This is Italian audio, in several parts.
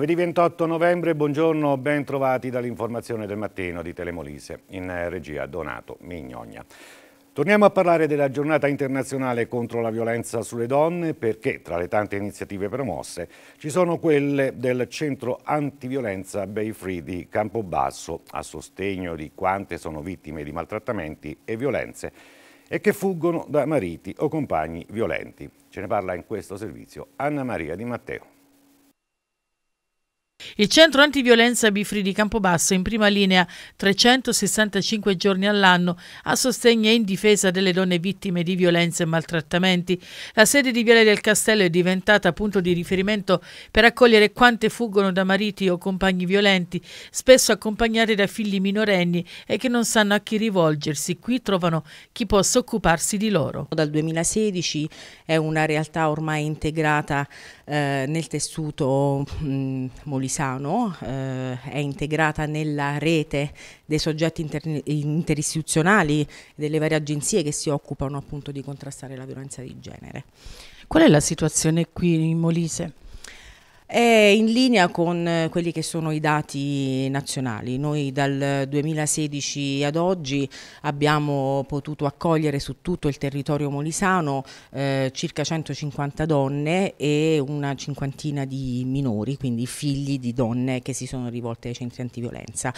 Giovedì 28 novembre, buongiorno, ben trovati dall'informazione del mattino di Telemolise, in eh, regia Donato Mignogna. Torniamo a parlare della giornata internazionale contro la violenza sulle donne perché tra le tante iniziative promosse ci sono quelle del centro antiviolenza Bay Free di Campobasso a sostegno di quante sono vittime di maltrattamenti e violenze e che fuggono da mariti o compagni violenti. Ce ne parla in questo servizio Anna Maria Di Matteo. Il centro antiviolenza Bifri di Campobasso in prima linea 365 giorni all'anno a sostegno e in difesa delle donne vittime di violenze e maltrattamenti. La sede di Viale del Castello è diventata punto di riferimento per accogliere quante fuggono da mariti o compagni violenti, spesso accompagnate da figli minorenni e che non sanno a chi rivolgersi. Qui trovano chi possa occuparsi di loro. Dal 2016 è una realtà ormai integrata eh, nel tessuto mh, Pisano, eh, è integrata nella rete dei soggetti inter- interistituzionali delle varie agenzie che si occupano appunto di contrastare la violenza di genere. Qual è la situazione qui in Molise? è in linea con eh, quelli che sono i dati nazionali. Noi dal 2016 ad oggi abbiamo potuto accogliere su tutto il territorio molisano eh, circa 150 donne e una cinquantina di minori, quindi figli di donne che si sono rivolte ai centri antiviolenza.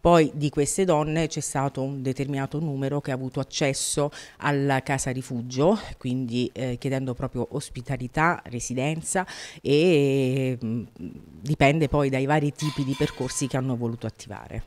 Poi di queste donne c'è stato un determinato numero che ha avuto accesso alla casa rifugio, quindi eh, chiedendo proprio ospitalità, residenza e dipende poi dai vari tipi di percorsi che hanno voluto attivare.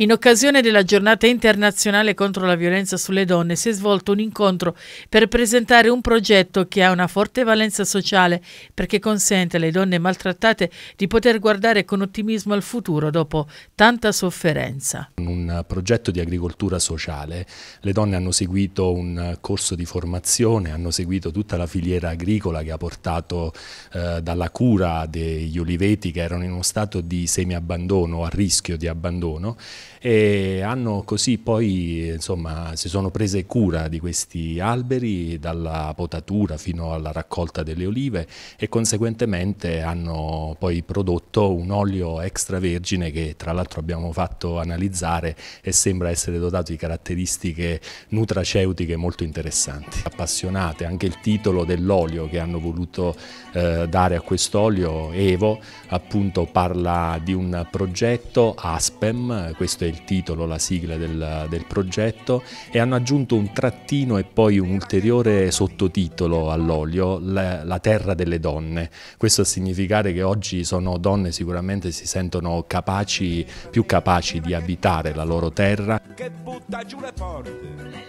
In occasione della giornata internazionale contro la violenza sulle donne si è svolto un incontro per presentare un progetto che ha una forte valenza sociale perché consente alle donne maltrattate di poter guardare con ottimismo al futuro dopo tanta sofferenza. In un progetto di agricoltura sociale le donne hanno seguito un corso di formazione, hanno seguito tutta la filiera agricola che ha portato eh, dalla cura degli oliveti che erano in uno stato di semiabbandono, a rischio di abbandono e hanno così poi insomma si sono prese cura di questi alberi dalla potatura fino alla raccolta delle olive e conseguentemente hanno poi prodotto un olio extravergine che tra l'altro abbiamo fatto analizzare e sembra essere dotato di caratteristiche nutraceutiche molto interessanti. Appassionate anche il titolo dell'olio che hanno voluto eh, dare a quest'olio Evo appunto parla di un progetto Aspem, questo questo è il titolo, la sigla del, del progetto, e hanno aggiunto un trattino e poi un ulteriore sottotitolo all'olio, la, la terra delle donne. Questo a significare che oggi sono donne sicuramente si sentono capaci, più capaci di abitare la loro terra. Che butta giù le porte.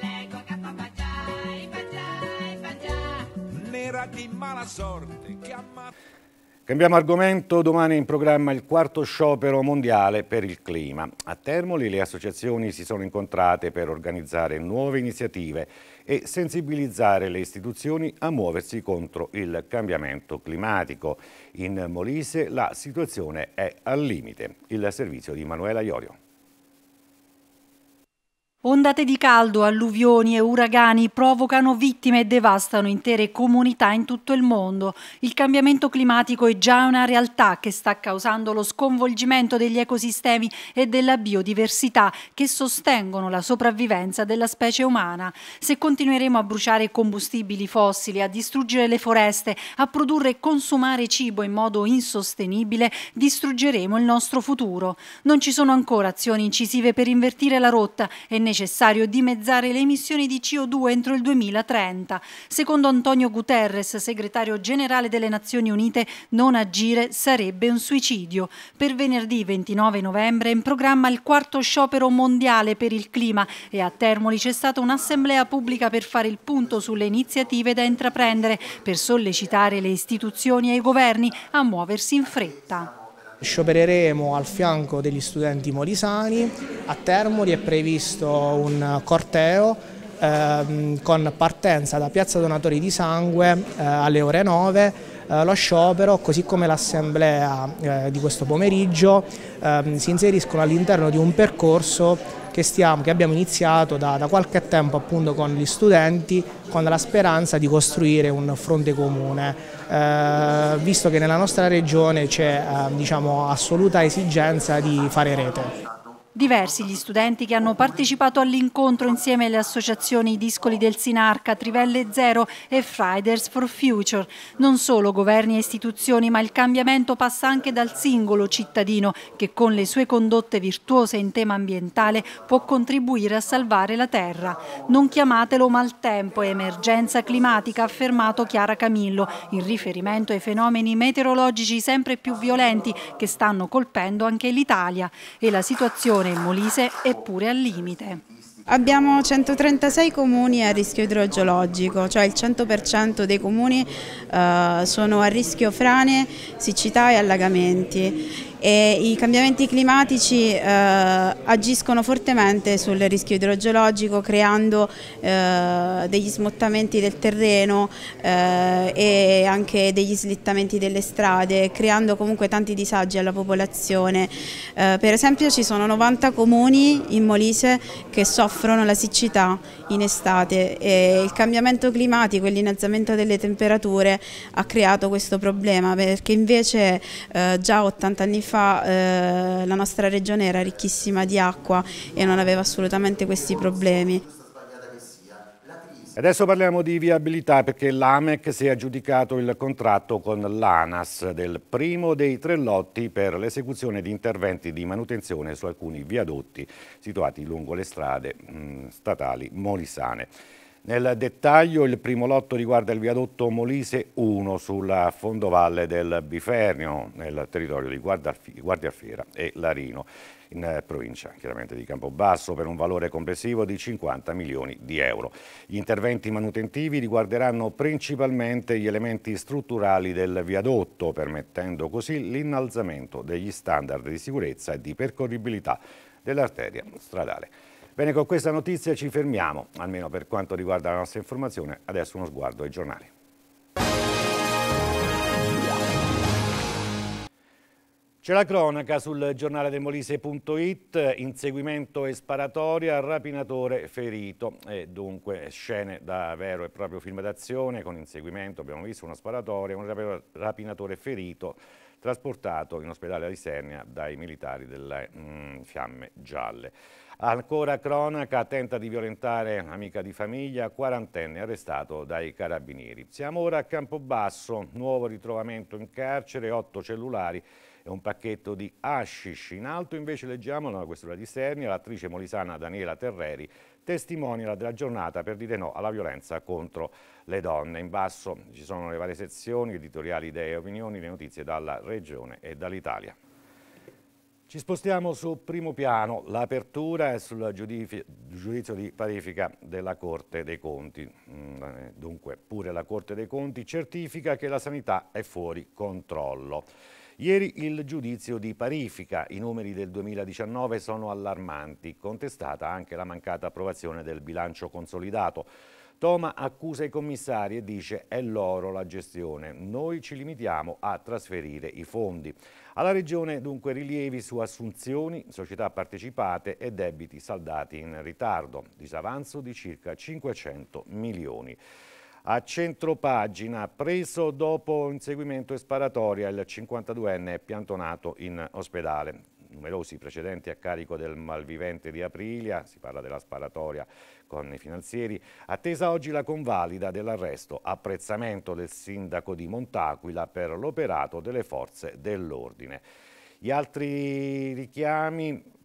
Nera di mala sorte che ammazza... Cambiamo argomento, domani è in programma il quarto sciopero mondiale per il clima. A Termoli le associazioni si sono incontrate per organizzare nuove iniziative e sensibilizzare le istituzioni a muoversi contro il cambiamento climatico. In Molise la situazione è al limite. Il servizio di Manuela Iorio. Ondate di caldo, alluvioni e uragani provocano vittime e devastano intere comunità in tutto il mondo. Il cambiamento climatico è già una realtà che sta causando lo sconvolgimento degli ecosistemi e della biodiversità che sostengono la sopravvivenza della specie umana. Se continueremo a bruciare combustibili fossili, a distruggere le foreste, a produrre e consumare cibo in modo insostenibile, distruggeremo il nostro futuro. Non ci sono ancora azioni incisive per invertire la rotta e necessario dimezzare le emissioni di CO2 entro il 2030. Secondo Antonio Guterres, segretario generale delle Nazioni Unite, non agire sarebbe un suicidio. Per venerdì 29 novembre è in programma il quarto sciopero mondiale per il clima e a Termoli c'è stata un'assemblea pubblica per fare il punto sulle iniziative da intraprendere per sollecitare le istituzioni e i governi a muoversi in fretta. Sciopereremo al fianco degli studenti molisani, a Termoli è previsto un corteo ehm, con partenza da Piazza Donatori di Sangue eh, alle ore 9 eh, lo sciopero, così come l'assemblea eh, di questo pomeriggio, ehm, si inseriscono all'interno di un percorso che, stiamo, che abbiamo iniziato da, da qualche tempo appunto con gli studenti con la speranza di costruire un fronte comune, eh, visto che nella nostra regione c'è eh, diciamo, assoluta esigenza di fare rete. Diversi gli studenti che hanno partecipato all'incontro insieme alle associazioni Discoli del Sinarca, Trivelle Zero e Fridays for Future. Non solo governi e istituzioni, ma il cambiamento passa anche dal singolo cittadino che con le sue condotte virtuose in tema ambientale può contribuire a salvare la terra. Non chiamatelo maltempo e emergenza climatica, ha affermato Chiara Camillo, in riferimento ai fenomeni meteorologici sempre più violenti che stanno colpendo anche l'Italia e la situazione situazione in Molise è pure al limite. Abbiamo 136 comuni a rischio idrogeologico, cioè il 100% dei comuni eh, sono a rischio frane, siccità e allagamenti e i cambiamenti climatici eh, agiscono fortemente sul rischio idrogeologico creando eh, degli smottamenti del terreno eh, e anche degli slittamenti delle strade, creando comunque tanti disagi alla popolazione. Eh, per esempio ci sono 90 comuni in Molise che soffrono la siccità in estate e il cambiamento climatico e l'innalzamento delle temperature ha creato questo problema perché invece eh, già 80 anni fa fa eh, la nostra regione era ricchissima di acqua e non aveva assolutamente questi problemi. Adesso parliamo di viabilità perché l'AMEC si è aggiudicato il contratto con l'ANAS del primo dei tre lotti per l'esecuzione di interventi di manutenzione su alcuni viadotti situati lungo le strade mm, statali molisane. Nel dettaglio il primo lotto riguarda il viadotto Molise 1 sulla fondovalle del Bifernio nel territorio di Guardiafiera e Larino in eh, provincia chiaramente di Campobasso per un valore complessivo di 50 milioni di euro. Gli interventi manutentivi riguarderanno principalmente gli elementi strutturali del viadotto permettendo così l'innalzamento degli standard di sicurezza e di percorribilità dell'arteria stradale. Bene, con questa notizia ci fermiamo, almeno per quanto riguarda la nostra informazione. Adesso uno sguardo ai giornali. C'è la cronaca sul giornale del Molise.it, inseguimento e sparatoria, rapinatore ferito. E dunque scene da vero e proprio film d'azione con inseguimento, abbiamo visto una sparatoria, un rapinatore ferito trasportato in ospedale a Lisernia dai militari delle mm, Fiamme Gialle. Ancora cronaca, tenta di violentare amica di famiglia, quarantenne arrestato dai carabinieri. Siamo ora a Campobasso, nuovo ritrovamento in carcere, otto cellulari e un pacchetto di hashish. In alto invece leggiamo, nella questura di Sernia, l'attrice molisana Daniela Terreri testimonia della giornata per dire no alla violenza contro le donne. In basso ci sono le varie sezioni, editoriali idee e opinioni, le notizie dalla regione e dall'Italia. Ci spostiamo sul primo piano, l'apertura è sul giudizio di parifica della Corte dei Conti. Mm, eh, dunque, pure la Corte dei Conti certifica che la sanità è fuori controllo. Ieri il giudizio di parifica, i numeri del 2019 sono allarmanti, contestata anche la mancata approvazione del bilancio consolidato. Toma accusa i commissari e dice è loro la gestione, noi ci limitiamo a trasferire i fondi. Alla Regione dunque rilievi su assunzioni, società partecipate e debiti saldati in ritardo, disavanzo di circa 500 milioni a centropagina, preso dopo inseguimento e sparatoria, il 52enne è piantonato in ospedale. Numerosi precedenti a carico del malvivente di Aprilia, si parla della sparatoria con i finanzieri, attesa oggi la convalida dell'arresto, apprezzamento del sindaco di Montaquila per l'operato delle forze dell'ordine. Gli altri richiami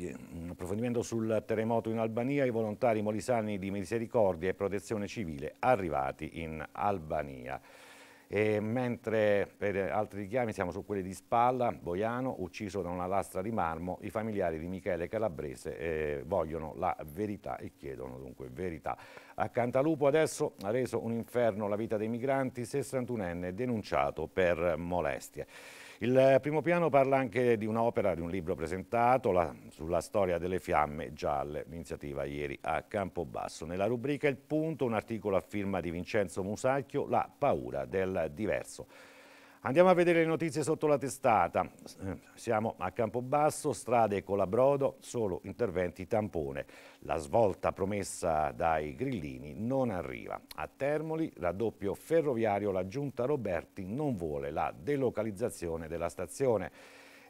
un approfondimento sul terremoto in Albania, i volontari molisani di misericordia e protezione civile arrivati in Albania. E mentre per altri richiami siamo su quelli di Spalla, Boiano, ucciso da una lastra di marmo, i familiari di Michele Calabrese eh, vogliono la verità e chiedono dunque verità. A Cantalupo adesso ha reso un inferno la vita dei migranti, 61enne denunciato per molestie. Il primo piano parla anche di un'opera, di un libro presentato la, sulla storia delle fiamme gialle, l'iniziativa ieri a Campobasso. Nella rubrica Il punto un articolo a firma di Vincenzo Musacchio, La paura del diverso. Andiamo a vedere le notizie sotto la testata. Eh, siamo a Campobasso, strade Colabrodo, solo interventi tampone. La svolta promessa dai grillini non arriva. A Termoli, raddoppio ferroviario, la giunta Roberti non vuole la delocalizzazione della stazione.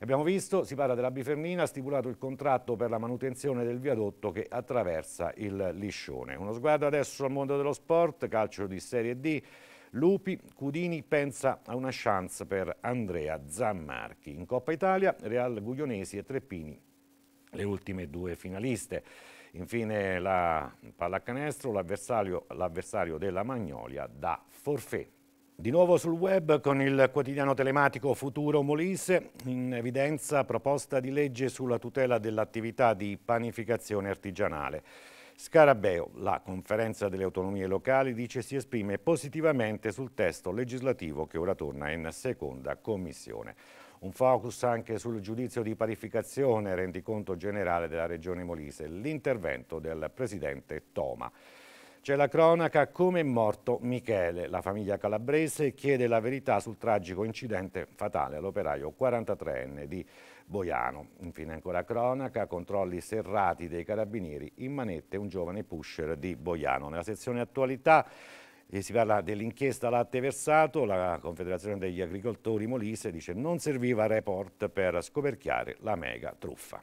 Abbiamo visto, si parla della Bifernina, ha stipulato il contratto per la manutenzione del viadotto che attraversa il liscione. Uno sguardo adesso al mondo dello sport, calcio di Serie D. Lupi, Cudini pensa a una chance per Andrea Zammarchi. In Coppa Italia, Real Guglionesi e Treppini, le ultime due finaliste. Infine la pallacanestro, l'avversario della Magnolia da forfè. Di nuovo sul web con il quotidiano telematico Futuro Molise, in evidenza proposta di legge sulla tutela dell'attività di panificazione artigianale. Scarabeo, la conferenza delle autonomie locali, dice si esprime positivamente sul testo legislativo che ora torna in seconda commissione. Un focus anche sul giudizio di parificazione, rendiconto generale della Regione Molise, l'intervento del Presidente Toma. C'è la cronaca come è morto Michele. La famiglia calabrese chiede la verità sul tragico incidente fatale all'operaio 43enne di Boiano. Infine ancora cronaca, controlli serrati dei carabinieri, in manette un giovane pusher di Boiano. Nella sezione attualità eh, si parla dell'inchiesta latte versato, la Confederazione degli Agricoltori Molise dice non serviva report per scoperchiare la mega truffa.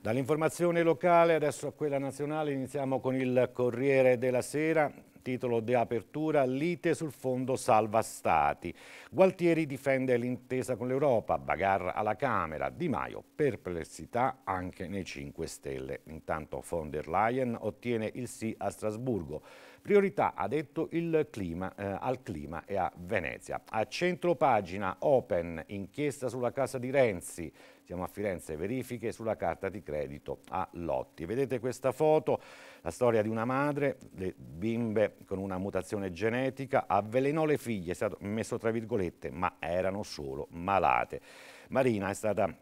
Dall'informazione locale adesso a quella nazionale iniziamo con il Corriere della Sera titolo di apertura lite sul fondo salva stati. Gualtieri difende l'intesa con l'Europa, Bagar alla Camera, Di Maio perplessità anche nei 5 Stelle. Intanto von der Leyen ottiene il sì a Strasburgo. Priorità, ha detto, il clima, eh, al clima e a Venezia. A centro pagina Open, inchiesta sulla casa di Renzi, siamo a Firenze, verifiche sulla carta di credito a Lotti. Vedete questa foto, la storia di una madre, le bimbe con una mutazione genetica, avvelenò le figlie, è stato messo tra virgolette, ma erano solo malate. Marina è stata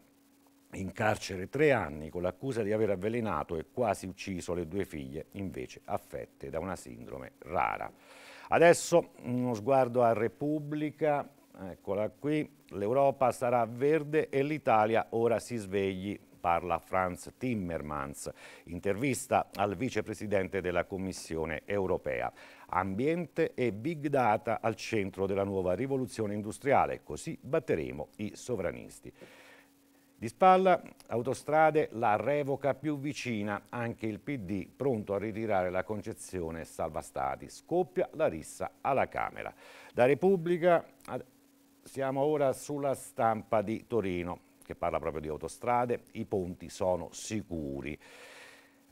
in carcere tre anni con l'accusa di aver avvelenato e quasi ucciso le due figlie, invece affette da una sindrome rara. Adesso uno sguardo a Repubblica, eccola qui, l'Europa sarà verde e l'Italia ora si svegli parla Franz Timmermans, intervista al vicepresidente della Commissione europea. Ambiente e big data al centro della nuova rivoluzione industriale, così batteremo i sovranisti. Di spalla, autostrade, la revoca più vicina, anche il PD pronto a ritirare la concezione salva stati. Scoppia la rissa alla Camera. Da Repubblica siamo ora sulla stampa di Torino, che parla proprio di autostrade, i ponti sono sicuri.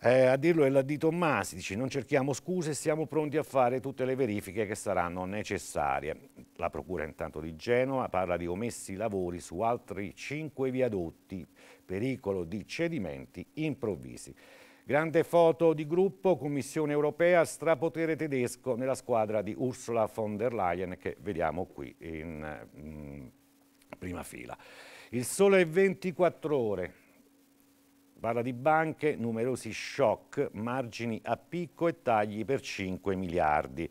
Eh, a dirlo è la di Tommasi, dice non cerchiamo scuse, siamo pronti a fare tutte le verifiche che saranno necessarie. La procura intanto di Genova parla di omessi lavori su altri cinque viadotti, pericolo di cedimenti improvvisi. Grande foto di gruppo, Commissione europea, strapotere tedesco nella squadra di Ursula von der Leyen che vediamo qui in, in mm, prima fila. Il sole è 24 ore, Parla di banche, numerosi shock, margini a picco e tagli per 5 miliardi.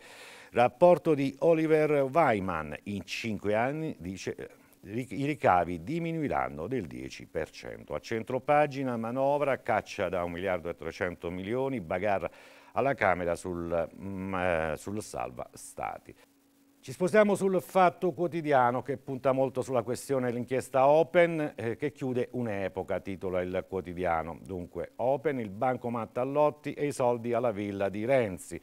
Rapporto di Oliver Weiman, in 5 anni dice i ricavi diminuiranno del 10%. A centropagina manovra, caccia da 1 miliardo e 300 milioni, bagarra alla Camera sul, mh, mm, eh, sul salva stati. Ci spostiamo sul fatto quotidiano che punta molto sulla questione dell'inchiesta Open eh, che chiude un'epoca, titola il quotidiano. Dunque Open, il banco Mattallotti e i soldi alla villa di Renzi.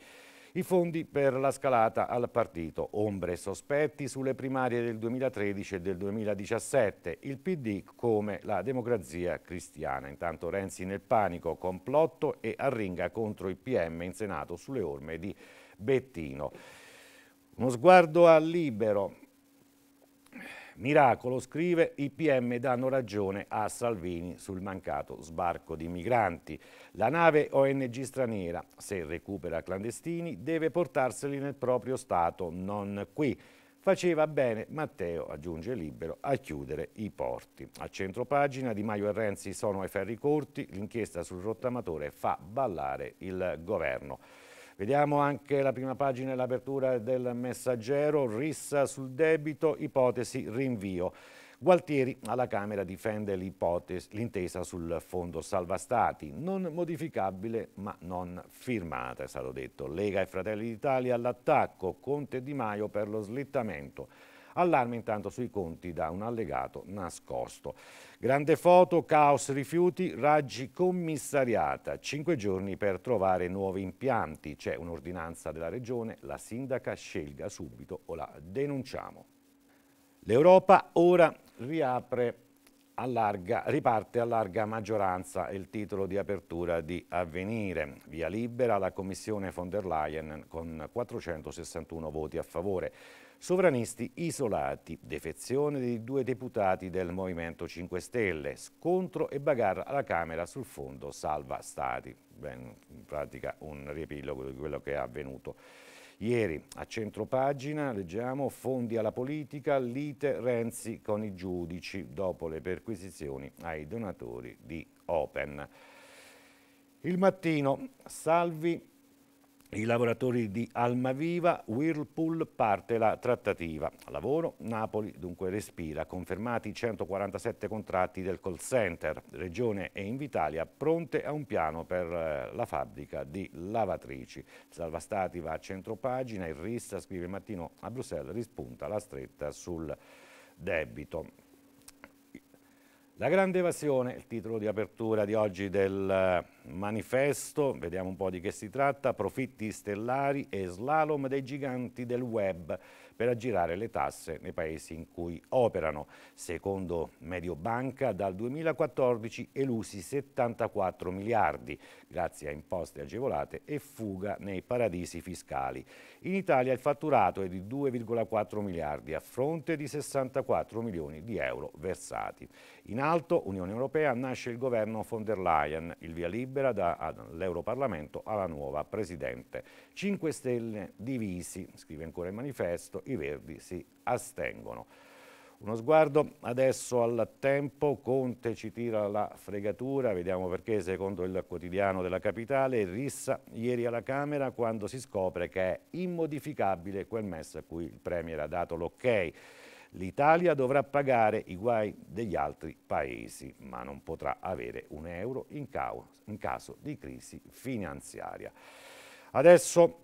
I fondi per la scalata al partito, ombre e sospetti sulle primarie del 2013 e del 2017, il PD come la democrazia cristiana. Intanto Renzi nel panico, complotto e arringa contro il PM in Senato sulle orme di Bettino. Uno sguardo al libero. Miracolo scrive i PM danno ragione a Salvini sul mancato sbarco di migranti. La nave ONG straniera, se recupera clandestini, deve portarseli nel proprio Stato, non qui. Faceva bene Matteo, aggiunge Libero, a chiudere i porti. A centro pagina Di Maio e Renzi sono ai ferri corti, l'inchiesta sul rottamatore fa ballare il governo. Vediamo anche la prima pagina e l'apertura del messaggero, rissa sul debito, ipotesi rinvio. Gualtieri alla Camera difende l'intesa sul fondo salva stati, non modificabile ma non firmata, è stato detto. Lega e Fratelli d'Italia all'attacco, Conte Di Maio per lo slittamento allarme intanto sui conti da un allegato nascosto. Grande foto, caos rifiuti, raggi commissariata, cinque giorni per trovare nuovi impianti. C'è un'ordinanza della regione, la sindaca scelga subito o la denunciamo. L'Europa ora riapre a riparte a larga maggioranza il titolo di apertura di Avvenire. Via libera la Commissione von der Leyen con 461 voti a favore. Sovranisti isolati, defezione dei due deputati del Movimento 5 Stelle, scontro e bagarra alla Camera sul fondo Salva Stati. Ben, in pratica un riepilogo di quello che è avvenuto. Ieri a centropagina leggiamo fondi alla politica, lite Renzi con i giudici dopo le perquisizioni ai donatori di Open. Il mattino Salvi i lavoratori di Almaviva, Whirlpool parte la trattativa. Lavoro, Napoli dunque respira, confermati 147 contratti del call center. Regione e Invitalia pronte a un piano per eh, la fabbrica di lavatrici. Salvastati va a centropagina, il Rissa scrive mattino a Bruxelles, rispunta la stretta sul debito. La grande evasione, il titolo di apertura di oggi del manifesto, vediamo un po' di che si tratta, profitti stellari e slalom dei giganti del web per aggirare le tasse nei paesi in cui operano. Secondo Mediobanca dal 2014 elusi 74 miliardi grazie a imposte agevolate e fuga nei paradisi fiscali. In Italia il fatturato è di 2,4 miliardi a fronte di 64 milioni di euro versati. In alto Unione Europea nasce il governo von der Leyen, il via libera libera dall'Europarlamento alla nuova Presidente. 5 Stelle divisi, scrive ancora il manifesto, i Verdi si astengono. Uno sguardo adesso al tempo, Conte ci tira la fregatura, vediamo perché secondo il quotidiano della capitale, rissa ieri alla Camera quando si scopre che è immodificabile quel messo a cui il Premier ha dato l'ok. Ok. L'Italia dovrà pagare i guai degli altri paesi, ma non potrà avere un euro in, in caso di crisi finanziaria. Adesso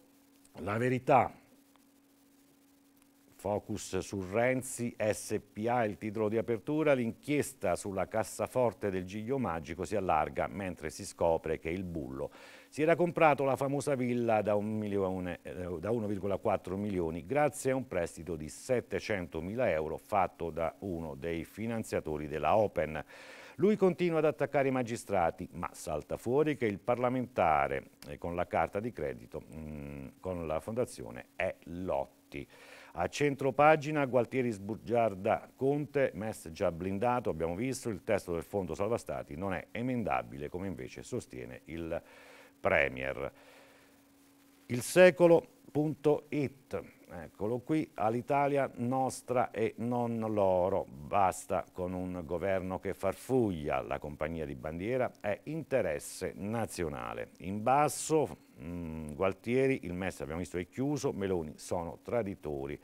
la verità Focus su Renzi, SPA il titolo di apertura, l'inchiesta sulla cassaforte del Giglio Magico si allarga mentre si scopre che il bullo si era comprato la famosa villa da 1,4 eh, milioni grazie a un prestito di 700 mila euro fatto da uno dei finanziatori della Open. Lui continua ad attaccare i magistrati, ma salta fuori che il parlamentare eh, con la carta di credito mm, con la fondazione è Lotti. A centro pagina Gualtieri sbugiarda Conte, MES già blindato, abbiamo visto, il testo del Fondo Salva Stati non è emendabile come invece sostiene il Premier. Il secolo.it Eccolo qui, all'Italia nostra e non loro. Basta con un governo che farfuglia. La compagnia di bandiera è interesse nazionale. In basso, mh, mm, Gualtieri, il MES abbiamo visto è chiuso, Meloni sono traditori.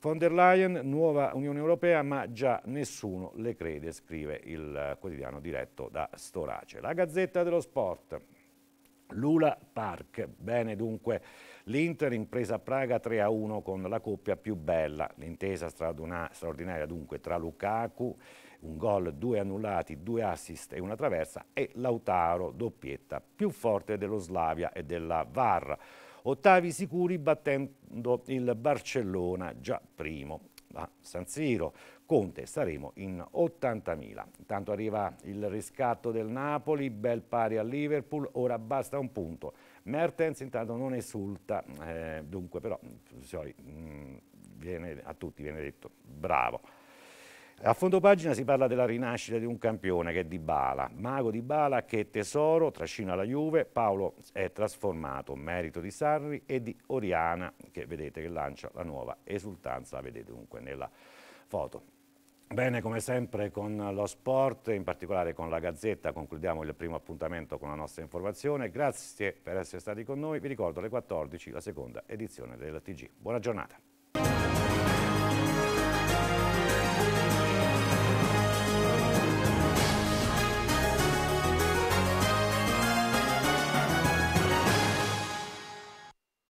Von der Leyen, nuova Unione Europea, ma già nessuno le crede, scrive il eh, quotidiano diretto da Storace. La Gazzetta dello Sport. Lula Park. Bene dunque l'Inter in presa a Praga 3-1 con la coppia più bella. L'intesa straordinaria dunque tra Lukaku, un gol, due annullati, due assist e una traversa e Lautaro, doppietta, più forte dello Slavia e della Varra. Ottavi sicuri battendo il Barcellona già primo da San Siro. Conte saremo in 80.000. Intanto arriva il riscatto del Napoli, bel pari al Liverpool, ora basta un punto. Mertens intanto non esulta, eh, dunque però mm, sorry, mh, mm, viene, a tutti viene detto bravo. A fondo pagina si parla della rinascita di un campione che è Di Bala, mago Di Bala che tesoro trascina la Juve, Paolo è trasformato, merito di Sarri e di Oriana che vedete che lancia la nuova esultanza, la vedete dunque nella foto. Bene, come sempre con lo sport, in particolare con la Gazzetta, concludiamo il primo appuntamento con la nostra informazione. Grazie per essere stati con noi, vi ricordo alle 14 la seconda edizione del TG. Buona giornata.